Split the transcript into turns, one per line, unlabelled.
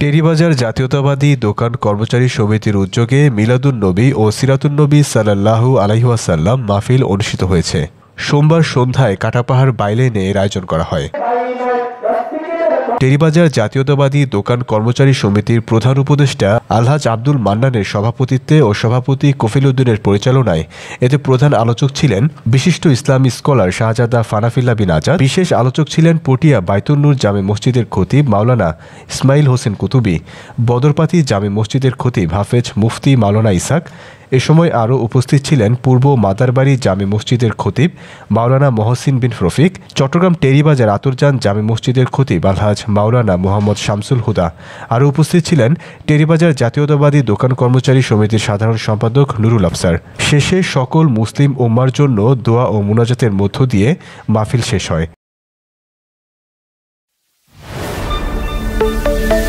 টেরিবাজার জাতীয়তাবাদী দোকান কর্মচারী সমিতির উদ্যোগে মিলাদুল নবী ও সিরাতুল নবী সাল্লাল্লাহু আলহিহাসাল্লাম মাহফিল অনুষ্ঠিত হয়েছে সোমবার সন্ধ্যায় কাটাপাহাড় বাইলেনে এর আয়োজন করা হয় টেরিবাজার জাতীয়তাবাদী দোকান কর্মচারী সমিতির প্রধান উপদেষ্টা আলহাজ আব্দুল মান্নানের সভাপতিত্বে ও সভাপতি কফিল উদ্দিনের পরিচালনায় এতে প্রধান আলোচক ছিলেন বিশিষ্ট ইসলামী স্কলার শাহজাদা ফানাফিল্লা বিন আজাদ বিশেষ আলোচক ছিলেন পটিয়া বাইতুন্নুর জামে মসজিদের খতিব মাওলানা ইসমাইল হোসেন কুতুবি বদরপাতি জামে মসজিদের খতিব হাফেজ মুফতি মাওলানা ইসাক এ সময় আরও উপস্থিত ছিলেন পূর্ব মাদারবাড়ি জামি মসজিদের খতিব মাওলানা মহসিন বিন রফিক চট্টগ্রাম টেরিবাজার আতর্জান জামি মসজিদের খতিব আলহাজ মাওলানা মোহাম্মদ শামসুল হুদা আরও উপস্থিত ছিলেন টেরিবাজার জাতীয়তাবাদী দোকান কর্মচারী সমিতির সাধারণ সম্পাদক নুরুল আফসার শেষে সকল মুসলিম উম্মার জন্য দোয়া ও মুনাজাতের মধ্য দিয়ে মাহফিল শেষ হয়